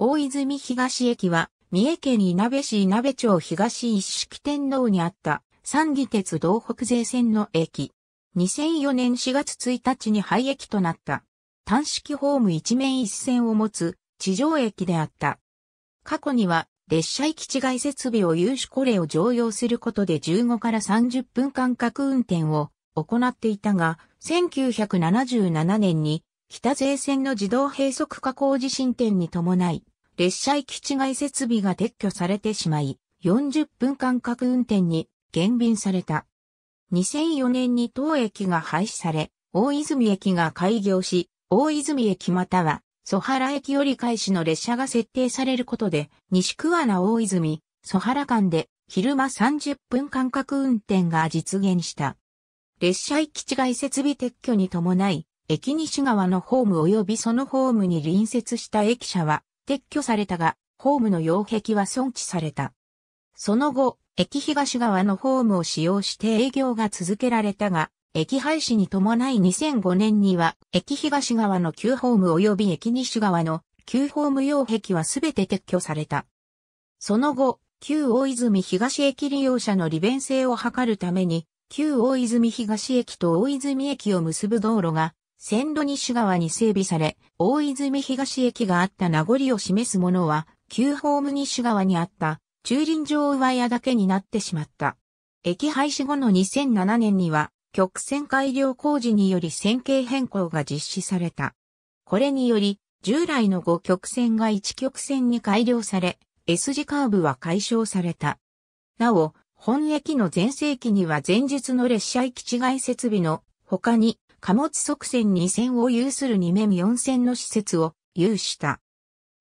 大泉東駅は、三重県いなべ市いなべ町東一式天皇にあった三義鉄道北西線の駅。2004年4月1日に廃駅となった。単式ホーム一面一線を持つ地上駅であった。過去には列車行き違い設備を有しこれを常用することで15から30分間隔運転を行っていたが、1977年に北税線の自動閉塞加工地震点に伴い、列車行き違い設備が撤去されてしまい、40分間隔運転に減便された。2004年に当駅が廃止され、大泉駅が開業し、大泉駅または、ハ原駅折り返しの列車が設定されることで、西桑名大泉、蘇原間で、昼間30分間隔運転が実現した。列車行き違い設備撤去に伴い、駅西側のホーム及びそのホームに隣接した駅舎は、撤去されたが、ホームの擁壁は損置された。その後、駅東側のホームを使用して営業が続けられたが、駅廃止に伴い2005年には、駅東側の旧ホーム及び駅西側の旧ホーム擁壁はすべて撤去された。その後、旧大泉東駅利用者の利便性を図るために、旧大泉東駅と大泉駅を結ぶ道路が線路西側に整備され、大泉東駅があった名残を示すものは、旧ホーム西側にあった駐輪場上屋だけになってしまった。駅廃止後の2007年には、曲線改良工事により線形変更が実施された。これにより、従来の5曲線が1曲線に改良され、S 字カーブは解消された。なお、本駅の前世紀には前日の列車行き違い設備の他に貨物側線2線を有する2面4線の施設を有した。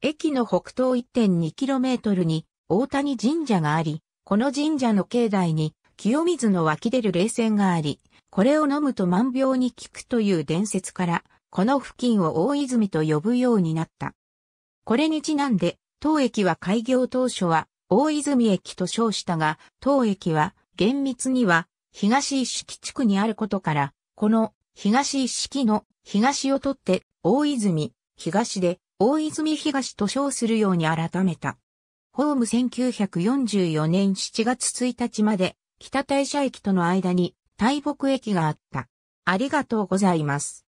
駅の北東 1.2km に大谷神社があり、この神社の境内に清水の湧き出る冷泉があり、これを飲むと万病に効くという伝説から、この付近を大泉と呼ぶようになった。これにちなんで、当駅は開業当初は大泉駅と称したが、当駅は厳密には東一式地区にあることから、この東一式の東をとって大泉東で大泉東と称するように改めた。ホーム1944年7月1日まで北大社駅との間に大木駅があった。ありがとうございます。